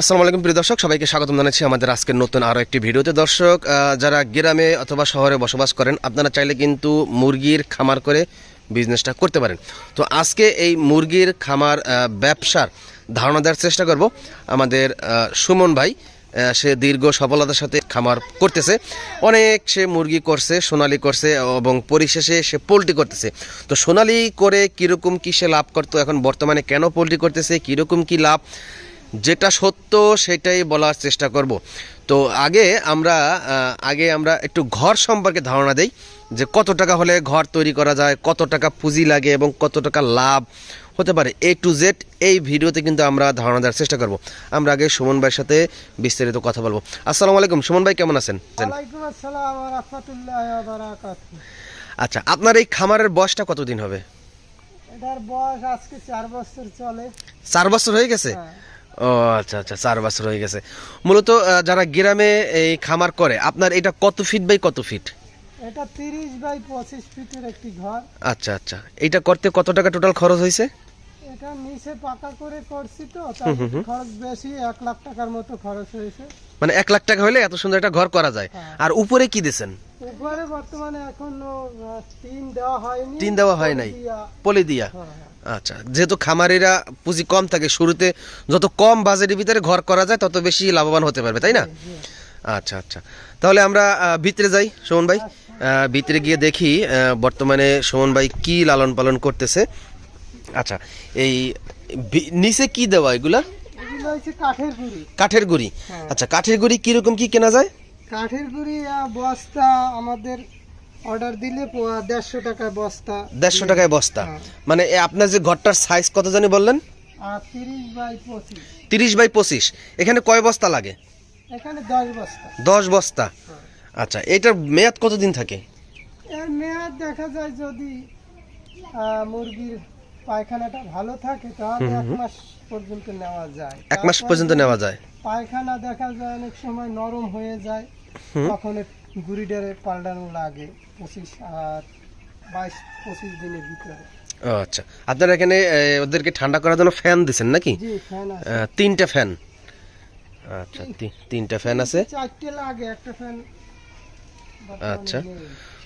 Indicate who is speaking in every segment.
Speaker 1: আসসালামু আলাইকুম প্রিয় দর্শক সবাইকে স্বাগতম জানাচ্ছি আমাদের আজকের নতুন আরও একটি ভিডিওতে দর্শক যারা গ্রামে অথবা শহরে বসবাস করেন আপনারা চাইলে কিন্তু মুরগির খামার করে বিজনেসটা করতে পারেন তো আজকে এই মুরগির খামার ব্যবসার ধারণা দেওয়ার চেষ্টা করব আমাদের সুমন ভাই সে দীর্ঘ সফলতার সাথে খামার করতেছে অনেক সে মুরগি করছে সোনালি করছে এবং পরিশেষে সে পোলট্রি করতেছে তো সোনালি করে কীরকম কী সে লাভ করতো এখন বর্তমানে কেন পোলট্রি করতেছে কীরকম কী লাভ যেটা সত্য সেটাই বলার চেষ্টা করব তো আগে আমরা আগে আমরা একটু ঘর সম্পর্কে ধারণা দেই যে কত টাকা হলে ঘর তৈরি করা যায় কত টাকা পুঁজি লাগে এবং কত টাকা লাভ হতে পারে এ টু জেড এই ভিডিওতে কিন্তু আমরা ধারণা দেওয়ার চেষ্টা করব আমরা আগে সুমন ভাইয়ের সাথে বিস্তারিত কথা বলবো আসসালামু আলাইকুম সুমন ভাই কেমন আছেন আচ্ছা আপনার এই খামারের বয়সটা কতদিন হবে
Speaker 2: এটার বয়স আজকে চার বছর চলে
Speaker 1: চার বছর হয়ে গেছে হ্যাঁ। ও আচ্ছা আচ্ছা চার বছর হয়ে গেছে মূলত যারা গ্রামে এই খামার করে আপনার এটা কত ফিট বাই কত ফিট
Speaker 2: এটা 30 বাই 25 ফিটের একটি ঘর
Speaker 1: আচ্ছা আচ্ছা এটা করতে কত টাকা টোটাল খরচ
Speaker 2: এটা নিচে পাকা করে করছি তো খরচ বেশি 1 লাখ টাকার মতো খরচ
Speaker 1: মানে 1 লাখ টাকা হলে এত সুন্দর একটা ঘর করা যায় হ্যাঁ। আর উপরে কি দিবেন
Speaker 2: উপরে বর্তমানে এখনো টিন দেওয়া হয়নি টিন দেওয়া হয় নাই পলি দিয়া
Speaker 1: আচ্ছা যেহেতু খামারিরা পুঁজি কম থাকে শুরুতে যত কম বাজেটের ভিতরে ঘর করা যায় তত বেশি লাভবান হতে পারবে তাই না আচ্ছা আচ্ছা তাহলে আমরা ভিতরে যাই সুমন ভাই ভিতরে গিয়ে দেখি বর্তমানে সুমন ভাই কি লালন পালন করতেছে আচ্ছা এই নিচে কি দেওয়া এগুলা কাঠের গুড়ি হ্যাঁ। আচ্ছা কাঠের গুড়ি কিরকম কি কেনা যায়
Speaker 2: কাঠের গুড়ি বস্তা আমাদের অর্ডার দিলে 150 টাকায় বস্তা 150 টাকায়
Speaker 1: বস্তা হ্যাঁ। মানে আপনার যে ঘরটার সাইজ কত জানি বললেন
Speaker 2: 30 বাই 25
Speaker 1: 30 বাই 25 এখানে কয় বস্তা লাগে
Speaker 2: এখানে 10 বস্তা
Speaker 1: 10 বস্তা হ্যাঁ। আচ্ছা এটার মেয়াদ কত দিন থাকে
Speaker 2: এর মেয়াদ দেখা যায় যদি মুরগির পায়খানাটা ভালো থাকে তাহলে এক মাস পর্যন্ত নেওয়া যায় এক মাস পর্যন্ত নেওয়া যায় পায়খানা দেখা যায় অনেক সময় নরম হয়ে যায় তখন গুড়িটারে পাল্টানো লাগে পঁচিশ আর বাইশ পঁচিশ দিনের ভিতরে
Speaker 1: আচ্ছা আপনারা এখানে ওদেরকে ঠান্ডা করার জন্য ফ্যান দিচ্ছেন নাকি তিনটা ফ্যান আচ্ছা তিনটা ফ্যান আছে
Speaker 2: লাগে একটা ফ্যান
Speaker 1: আচ্ছা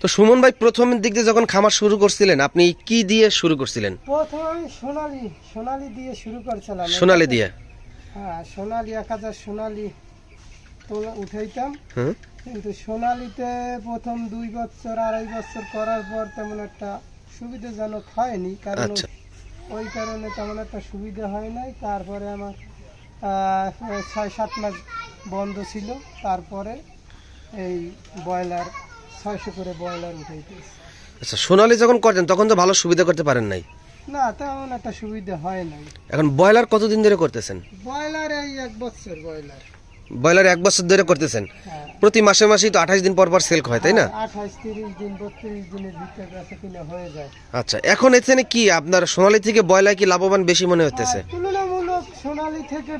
Speaker 1: তো সুমন ভাই প্রথম দিক দিয়ে যখন খামার শুরু করছিলেন আপনি কি দিয়ে শুরু করছিলেন
Speaker 2: প্রথমে সোনালি সোনালি দিয়ে শুরু করছিলাম সোনালি দিয়ে হ্যাঁ সোনালি এক হাজার সোনালি তোলা উঠাইতাম কিন্তু সোনালিতে প্রথম দুই বছর আড়াই বছর করার পর তেমন একটা সুবিধাজনক হয়নি কারণ আচ্ছা। ওই কারণে তেমন একটা সুবিধা হয় নাই তারপরে আমার ছয় সাত মাস বন্ধ ছিল তারপরে এই ব্রয়লার ছয়শো করে ব্রয়লার উঠে
Speaker 1: আচ্ছা সোনালি যখন করতেন তখন তো ভালো সুবিধা করতে পারেন নাই
Speaker 2: না তেমন একটা সুবিধা হয় নাই
Speaker 1: এখন ব্রয়লার কতদিন ধরে করতেছেন
Speaker 2: ব্রয়লার এই এক বছর ব্রয়লার
Speaker 1: ব্রয়লার এক বছর ধরে করতেছেন হ্যাঁ। প্রতি মাসে মাসেই তো আঠাশ দিন পর পর সেল হয় তাই না আচ্ছা এখন এখানে কি আপনার সোনালি থেকে ব্রয়লার কি লাভবান বেশি মনে হতেছে
Speaker 2: তুলনামূলক থেকে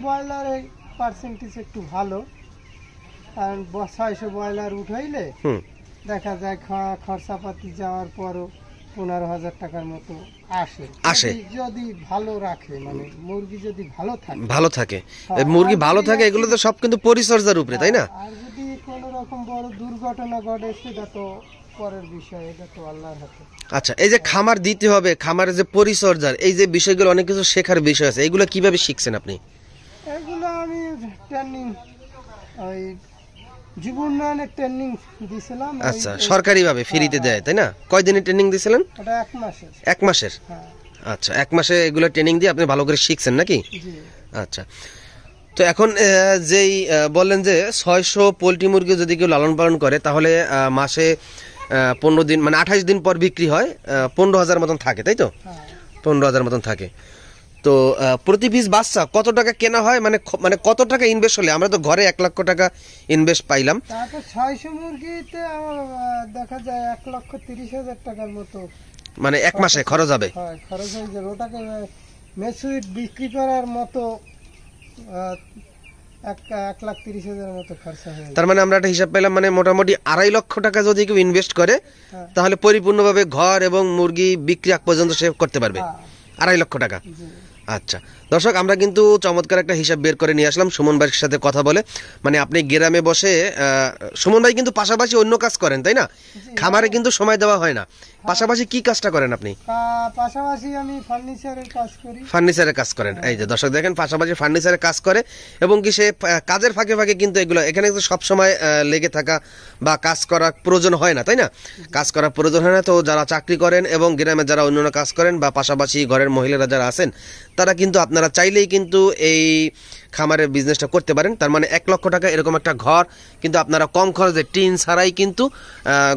Speaker 2: পার্সেন্টেজ একটু ভালো কারণ ছয়শো ব্রয়লার উঠাইলে দেখা যায় খরচাপাতি যাওয়ার পরও পনেরো হাজার টাকার মতো আসে আসে যদি ভালো রাখে মানে মুরগি যদি ভালো থাকে ভালো থাকে মুরগি ভালো থাকে এগুলো তো সব
Speaker 1: কিন্তু পরিচর্যার উপরে তাই না
Speaker 2: আর যদি কোনো রকম বড় দুর্ঘটনা ঘটে সেটা তো পরের বিষয় এটা তো আল্লাহর হাতে
Speaker 1: আচ্ছা এই যে খামার দিতে হবে খামারের যে পরিচর্যার এই যে বিষয়গুলো অনেক কিছু শেখার বিষয় আছে এগুলো কিভাবে শিখছেন আপনি
Speaker 2: এগুলো আমি ট্রেনিং ওই আচ্ছা সরকারিভাবে
Speaker 1: হ্যাঁ, ফ্রিতে হ্যাঁ। দেয় তাই না কয়দিনের ট্রেনিং দিছিলেন এক মাসের হ্যাঁ। আচ্ছা এক মাসে ট্রেনিং দিয়ে আপনি ভালো করে শিখছেন নাকি আচ্ছা তো এখন যেই বললেন যে ছয়শো পোলট্রি মুরগি যদি কেউ লালন পালন করে তাহলে মাসে পনেরো দিন মানে আঠাশ দিন পর বিক্রি হয় পনেরো হাজার মতন থাকে তাই তো পনেরো হাজার মতন থাকে তো প্রতি পিস বাচ্চা কত টাকা কেনা হয় মানে মানে কত টাকা ইনভেস্ট হলে আমরা তো ঘরে এক লক্ষ টাকা ইনভেস্ট পাইলাম
Speaker 2: ছয়শো মুরগিতে দেখা যায় এক লক্ষ তিরিশ হাজার টাকার মতো
Speaker 1: মানে এক মাসে খরচ হবে
Speaker 2: খরচ হয়ে যাবে ওটাকে মেসুইট বিক্রি করার মতো তার
Speaker 1: মানে আমরা একটা হিসাব পেলাম মানে মোটামুটি আড়াই লক্ষ টাকা যদি কেউ ইনভেস্ট করে হ্যাঁ। তাহলে পরিপূর্ণভাবে ঘর এবং মুরগি বিক্রি আগ পর্যন্ত সে করতে পারবে হ্যাঁ। আড়াই লক্ষ টাকা আচ্ছা দর্শক আমরা কিন্তু চমৎকার একটা হিসাব বের করে নিয়ে আসলাম সুমন ভাইয়ের সাথে কথা বলে মানে আপনি গ্রামে বসে সুমন ভাই কিন্তু পাশাপাশি অন্য কাজ করেন তাই না খামারে কিন্তু সময় দেওয়া হয় না পাশাপাশি কি কাজটা করেন আপনি
Speaker 2: পাশাপাশি আমি ফার্নিচারের কাজ করি
Speaker 1: ফার্নিচারের কাজ করেন এই যে দর্শক দেখেন পাশাপাশি ফার্নিচারের কাজ করে এবং কি সে কাজের ফাঁকে ফাঁকে কিন্তু এগুলো এখানে কিন্তু সময় লেগে থাকা বা কাজ করার প্রয়োজন হয় না তাই না কাজ করার প্রয়োজন হয় না তো যারা চাকরি করেন এবং গ্রামে যারা অন্য কাজ করেন বা পাশাপাশি ঘরের মহিলারা যারা আছেন তারা কিন্তু আপনার আপনারা চাইলেই কিন্তু এই খামারের বিজনেসটা করতে পারেন তার মানে এক লক্ষ টাকা এরকম একটা ঘর কিন্তু আপনারা কম খরচে টিন ছাড়াই কিন্তু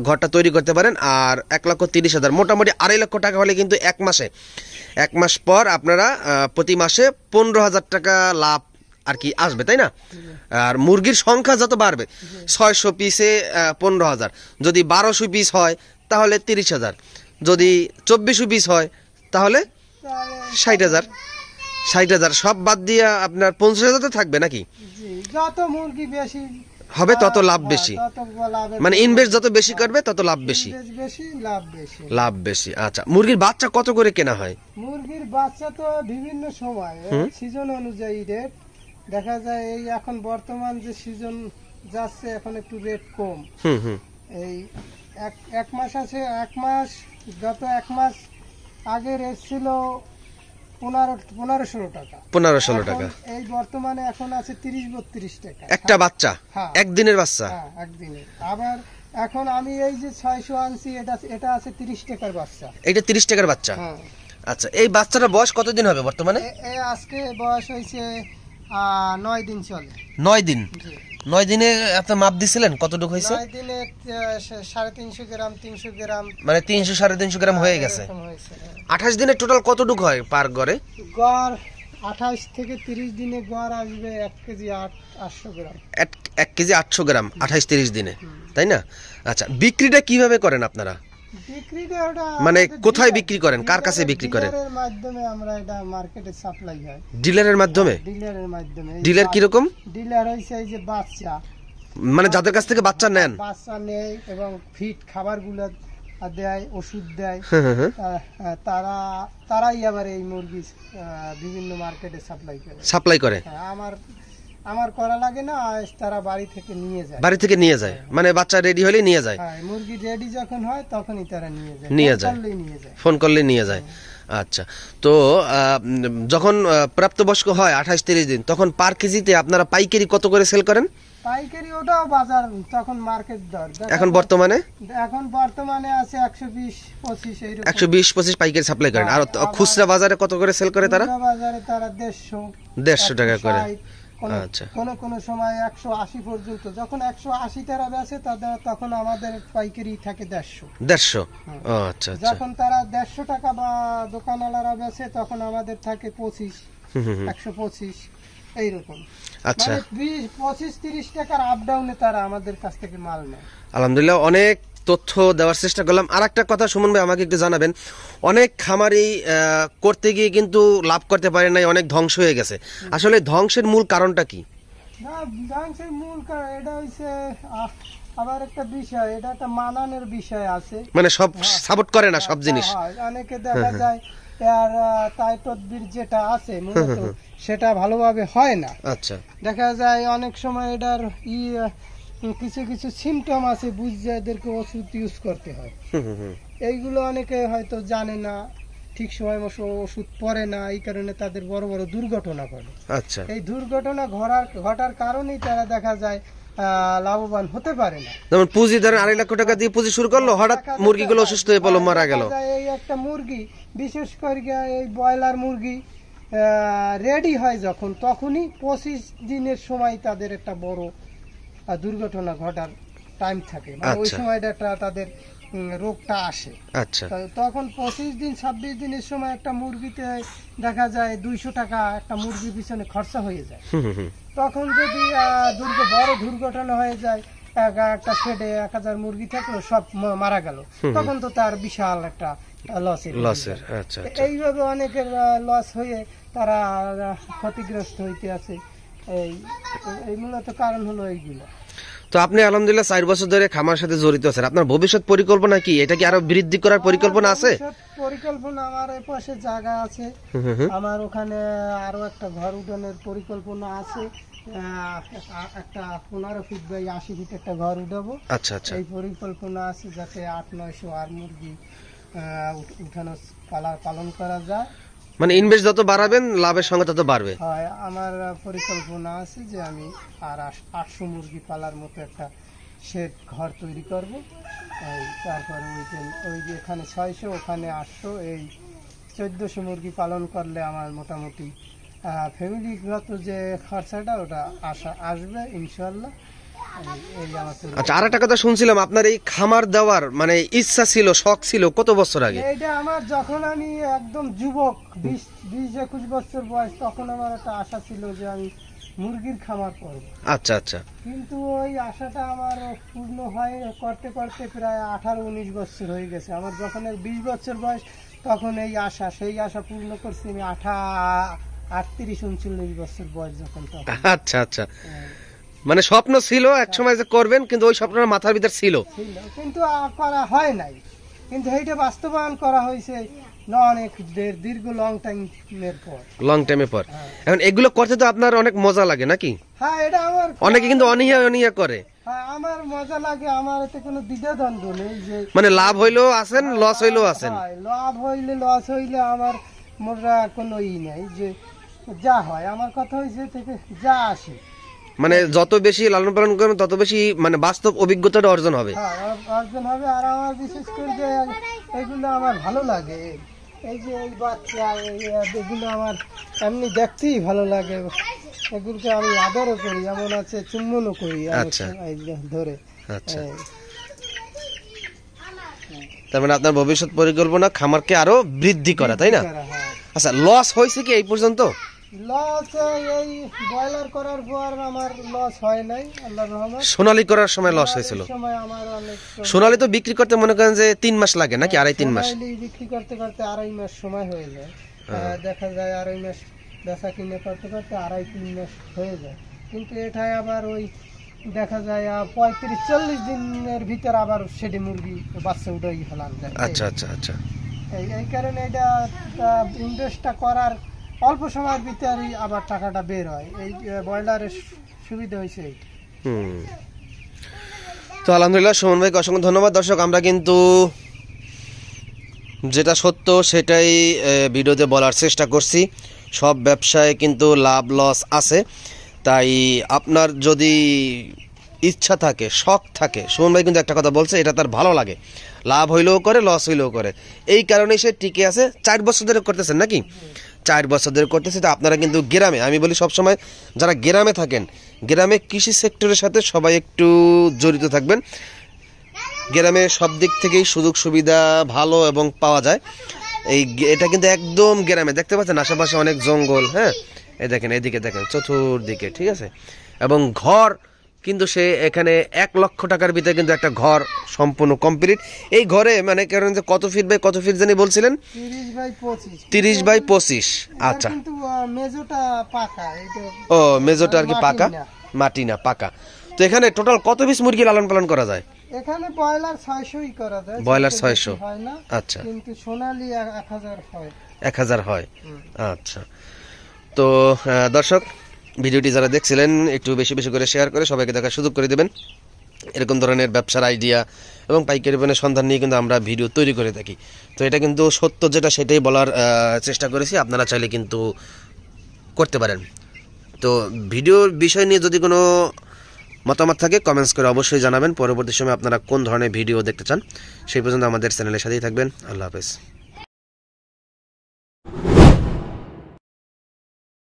Speaker 1: ঘরটা তৈরি করতে পারেন আর এক লক্ষ তিরিশ হাজার মোটামুটি আড়াই লক্ষ টাকা হলে কিন্তু এক মাসে এক মাস পর আপনারা প্রতি মাসে পনেরো হাজার টাকা লাভ আর কি আসবে তাই না আর মুরগির সংখ্যা যত বাড়বে ছয়শো পিসে পনেরো হাজার যদি বারোশো পিস হয় তাহলে তিরিশ হাজার যদি চব্বিশশো পিস হয় তাহলে ষাট হাজার ষাট হাজার সব বাদ দিয়ে আপনার পঞ্চাশ হাজার থাকবে নাকি
Speaker 2: যত মুরগি বেশি
Speaker 1: হবে তত হ্যাঁ, লাভ বেশি মানে ইনভেস্ট যত বেশি করবে তত লাভ বেশি লাভ বেশি আচ্ছা মুরগির বাচ্চা কত করে কেনা হয়
Speaker 2: মুরগির বাচ্চা তো বিভিন্ন সময় সিজন অনুযায়ী রেট দেখা যায় এই এখন বর্তমান যে সিজন যাচ্ছে এখন একটু রেট কম এই এক মাস আছে এক মাস গত এক মাস আগের রেট ছিল হ্যাঁ। হ্যাঁ। একদিনের বাচ্চা হ্যাঁ, আবার এখন আমি এই যে ছয়শো আনছি এটা এটা আছে তিরিশ টাকার বাচ্চা
Speaker 1: এটা তিরিশ টাকার বাচ্চা আচ্ছা এই বাচ্চাটার বয়স কতদিন হবে বর্তমানে
Speaker 2: আজকে বয়স হয়েছে নয় দিন চলে
Speaker 1: নয় দিন নয় দিনে আপনি মাপ দিছিলেন কতটুকু হয়েছে নয়
Speaker 2: দিনে সাড়ে তিনশো গ্রাম তিনশো গ্রাম
Speaker 1: মানে তিনশো সাড়ে তিনশো গ্রাম হয়ে হ্যাঁ, গেছে
Speaker 2: হ্যাঁ।
Speaker 1: আঠাশ দিনে টোটাল কতটুকু হয় পার গড়ে
Speaker 2: গড় আঠাশ থেকে তিরিশ দিনে গড় আসবে এক কেজি আট আটশো গ্রাম
Speaker 1: এক কেজি আটশো গ্রাম আঠাশ তিরিশ দিনে তাই না আচ্ছা বিক্রিটা কিভাবে করেন আপনারা মানে কোথায় বিক্রি করেন কার কাছে বিক্রি করেন মাধ্যমে আমরা এটা মার্কেটে সাপ্লাই হয় ডিলারের মাধ্যমে ডিলারের হ্যাঁ, মাধ্যমে ডিলার কি রকম
Speaker 2: ডিলার হইছে এই যে বাচ্চা
Speaker 1: মানে যাদের কাছ থেকে বাচ্চা নেন
Speaker 2: বাচ্চা নেয় এবং ফিট খাবারগুলো দেয় ওষুধ দেয় হ্যাঁ, হ্যাঁ, তারা তারাই আবার এই মুরগি বিভিন্ন মার্কেটে সাপ্লাই করে সাপ্লাই করে আমার আমার করা লাগে না তারা বাড়ি থেকে নিয়ে যায় বাড়ি থেকে নিয়ে
Speaker 1: যায় মানে বাচ্চা রেডি হলে নিয়ে যায় হ্যাঁ,
Speaker 2: মুরগি রেডি যখন হয় তখনই তারা নিয়ে যায় নিয়ে যায়
Speaker 1: ফোন করলে নিয়ে যায় আচ্ছা তো যখন প্রাপ্তবয়স্ক হয় আঠাশ তিরিশ দিন তখন পার কেজিতে আপনারা পাইকারি কত করে সেল করেন
Speaker 2: পাইকারি ওটাও বাজার তখন মার্কেট দর এখন বর্তমানে এখন বর্তমানে আছে বিশ পঁচিশ একশো বিশ পঁচিশ
Speaker 1: পাইকারি সাপ্লাই করেন আর হ্যাঁ, খুচরা বাজারে কত করে সেল করে তারা
Speaker 2: বাজারে তারা দেড়শো
Speaker 1: দেড়শো টাকা করে আচ্ছা।
Speaker 2: কোনো কোনো সময় একশো আশি পর্যন্ত যখন একশো আশি তারা বেছে তাদের তখন আমাদের পাইকারি থাকে দেড়শো
Speaker 1: দেড়শো হ্যাঁ। আচ্ছা, আচ্ছা যখন
Speaker 2: তারা দেড়শো টাকা বা দোকানওয়ালারা বেছে তখন আমাদের থাকে পঁচিশ একশো পঁচিশ এইরকম আচ্ছা মানে বিশ পঁচিশ তিরিশ টাকার আপ ডাউনে তারা আমাদের কাছ থেকে মাল নেয়
Speaker 1: আলহামদুলিল্লাহ অনেক তথ্য দেওয়ার চেষ্টা করলাম আর একটা কথা সুমন ভাই আমাকে একটু জানাবেন অনেক খামারি করতে গিয়ে কিন্তু লাভ করতে পারে নাই অনেক ধ্বংস হয়ে গেছে আসলে ধ্বংসের মূল কারণটা কি সেটা ভালোভাবে হয় না আচ্ছা।
Speaker 2: দেখা যায় অনেক সময় এটার ই তো কিছু কিছু সিমটম আছে বুঝে এদেরকে ওষুধ ইউজ করতে হয় এইগুলো অনেকে হয়তো জানে না ঠিক সময় মতো ওষুধ পরে না এই কারণে তাদের বড় বড় দুর্ঘটনা ঘটে আচ্ছা এই দুর্ঘটনা ঘটার ঘটার কারণেই তারা দেখা যায় লাভবান হতে পারে না
Speaker 1: যেমন পুঁজি ধরেন আড়াই লক্ষ টাকা দিয়ে পুঁজি শুরু করলো হঠাৎ মুরগিগুলো অসুস্থ হয়ে পড়লো মারা গেল
Speaker 2: এই একটা মুরগি বিশেষ করে এই ব্রয়লার মুরগি রেডি হয় যখন তখনই পঁচিশ দিনের সময় তাদের একটা বড় দুর্ঘটনা ঘটার টাইম থাকে মানে ওই আচ্ছা। সময়টা একটা তাদের রোগটা আসে আচ্ছা। তখন পঁচিশ দিন ছাব্বিশ দিনের সময় একটা মুরগিতে দেখা যায় দুইশো টাকা একটা মুরগির পিছনে খরচা হয়ে যায় তখন যদি বড় দুর্ঘটনা হয়ে যায় একটা শেডে এক হাজার মুরগি থাকলো সব মারা গেল তখন তো তার বিশাল একটা লসের আচ্ছা, এইভাবে অনেকের লস হয়ে তারা ক্ষতিগ্রস্ত হইতে আছে এই এইগুলো তো কারণ হলো এইগুলো
Speaker 1: তো আপনি আলহামদুলিল্লাহ চার বছর ধরে খামার সাথে জড়িত আছেন আপনার ভবিষ্যৎ পরিকল্পনা কি এটা কি আরো বৃদ্ধি করার পরিকল্পনা আছে
Speaker 2: পরিকল্পনা আমার এই পাশে জায়গা আছে আমার ওখানে আরো একটা ঘর উঠানোর পরিকল্পনা আছে একটা পনেরো ফিট বাই আশি ফিট একটা ঘর উঠাবো আচ্ছা আচ্ছা এই পরিকল্পনা আছে যাতে আট নয়শো আর মুরগি উঠানো পালন করা যায়
Speaker 1: মানে ইনভেস্ট যত বাড়াবেন লাভের সঙ্গে তত বাড়বে
Speaker 2: হয় আমার পরিকল্পনা আছে যে আমি আর আটশো মুরগি পালার মতো একটা শেড ঘর তৈরি করব তারপরে ওই ওই যে এখানে ছয়শো ওখানে আটশো এই চোদ্দোশো মুরগি পালন করলে আমার মোটামুটি ফ্যামিলিগত যে খরচাটা ওটা আসা আসবে ইনশাল্লাহ
Speaker 1: আচ্ছা আর একটা কথা শুনছিলাম আপনার এই খামার দেওয়ার মানে ইচ্ছা ছিল শখ ছিল কত বছর আগে
Speaker 2: এটা আমার যখন আমি একদম যুবক বিশ বিশ একুশ বছর বয়স তখন আমার একটা আশা ছিল যে আমি মুরগির খামার করব আচ্ছা আচ্ছা কিন্তু ওই আশাটা আমার পূর্ণ হয় করতে করতে প্রায় আঠারো উনিশ বছর হয়ে গেছে আমার যখন বিশ বছর বয়স তখন এই আশা সেই আশা পূর্ণ করছি আমি আঠা আটত্রিশ উনচল্লিশ বছর বয়স যখন
Speaker 1: আচ্ছা আচ্ছা হ্যাঁ। মানে স্বপ্ন ছিল এক সময় যে করবেন কিন্তু ওই স্বপ্নের মাথার ভিতর ছিল
Speaker 2: কিন্তু করা হয় নাই কিন্তু এইটা বাস্তবায়ন করা হয়েছে হ্যাঁ।
Speaker 1: আপনার অনেক মজা লাগে নাকি
Speaker 2: হ্যাঁ, আমার অনেকে
Speaker 1: কিন্তু করে
Speaker 2: হ্যাঁ, আমার মজা লাগে আমার এতে কোনো নেই যে মানে লাভ হইলেও আছেন লস হইলেও আছেন লাভ হইলে লস হইলে আমার মোটা কোনো ই নাই যে যা হয় আমার কথা হয়েছে থেকে যা আসে
Speaker 1: মানে যত বেশি লালন পালন করবেন তত বেশি মানে বাস্তব অভিজ্ঞতাটা অর্জন হবে
Speaker 2: হ্যাঁ, অর্জন হবে আর আমার বিশেষ করে যে এগুলো আমার ভালো লাগে এই যে এই বাচ্চা এগুলো আমার এমনি দেখতেই ভালো লাগে এগুলোকে আমি আদরও করি আছে চুম্বনও করি আচ্ছা। ধরে আচ্ছা হ্যাঁ।
Speaker 1: তার মানে আপনার ভবিষ্যৎ পরিকল্পনা খামারকে আরো বৃদ্ধি করা তাই না হ্যাঁ। আচ্ছা লস হয়েছে কি এই পর্যন্ত লস এই করার পর আমার লস হয় নাই আল্লাহর সোনালী করার সময় লস হয়েছিল সোনালি আমার অনেক তো বিক্রি করতে মনে করেন যে তিন মাস লাগে নাকি আড়াই তিন মাস
Speaker 2: বিক্রি করতে করতে আড়াই মাস সময় হয়ে যায় দেখা যায় আড়াই মাস বেচা কিনে করতে করতে আড়াই তিন মাস হয়ে যায় কিন্তু এটাই আবার ওই দেখা যায় পঁয়ত্রিশ চল্লিশ দিনের ভিতর আবার সেটি মুরগি বাচ্চা উঠেই ফেলান আচ্ছা আচ্ছা আচ্ছা এই কারণে এটা ইনভেস্টটা করার অল্প সময়ের ভিতরে আবার টাকাটা বের হয় এই ব্রয়লারের
Speaker 1: সুবিধা হয়েছে তো আলহামদুলিল্লাহ সুমন ভাইকে অসংখ্য ধন্যবাদ দর্শক আমরা কিন্তু যেটা সত্য সেটাই ভিডিওতে বলার চেষ্টা করছি সব ব্যবসায় কিন্তু লাভ লস আছে তাই আপনার যদি ইচ্ছা থাকে শখ থাকে সুমন ভাই কিন্তু একটা কথা বলছে এটা তার ভালো লাগে লাভ হইলেও করে লস হইলেও করে এই কারণে সে টিকে আছে চার বছর ধরে করতেছেন নাকি চার বছর ধরে তো আপনারা কিন্তু গ্রামে আমি বলি সবসময় যারা গ্রামে থাকেন গ্রামে কৃষি সেক্টরের সাথে সবাই একটু জড়িত থাকবেন গ্রামে সব দিক থেকেই সুযোগ সুবিধা ভালো এবং পাওয়া যায় এই এটা কিন্তু একদম গ্রামে দেখতে পাচ্ছেন আশেপাশে অনেক জঙ্গল হ্যাঁ এই দেখেন এদিকে দেখেন চতুর্দিকে ঠিক আছে এবং ঘর কিন্তু সে এখানে এক লক্ষ টাকার ভিতরে কিন্তু একটা ঘর সম্পূর্ণ কমপ্লিট এই ঘরে মানে কারণ যে কত ফিট বাই কত ফিট জানি বলছিলেন তিরিশ বাই পঁচিশ আচ্ছা
Speaker 2: ও মেজোটা আর কি পাকা
Speaker 1: মাটি না পাকা তো এখানে টোটাল কত পিস মুরগি লালন পালন করা যায়
Speaker 2: এখানে ব্রয়লার 600ই করা যায় ব্রয়লার 600 হয় না আচ্ছা কিন্তু 1000 হয়
Speaker 1: 1000 হয় আচ্ছা তো দর্শক ভিডিওটি যারা দেখছিলেন একটু বেশি বেশি করে শেয়ার করে সবাইকে দেখার সুযোগ করে দেবেন এরকম ধরনের ব্যবসার আইডিয়া এবং পাইকারি পণ্যের সন্ধান নিয়ে কিন্তু আমরা ভিডিও তৈরি করে থাকি তো এটা কিন্তু সত্য যেটা সেটাই বলার চেষ্টা করেছি আপনারা চাইলে কিন্তু করতে পারেন তো ভিডিওর বিষয় নিয়ে যদি কোনো মতামত থাকে কমেন্টস করে অবশ্যই জানাবেন পরবর্তী সময় আপনারা কোন ধরনের ভিডিও দেখতে চান সেই পর্যন্ত আমাদের চ্যানেলের সাথেই থাকবেন আল্লাহ হাফেজ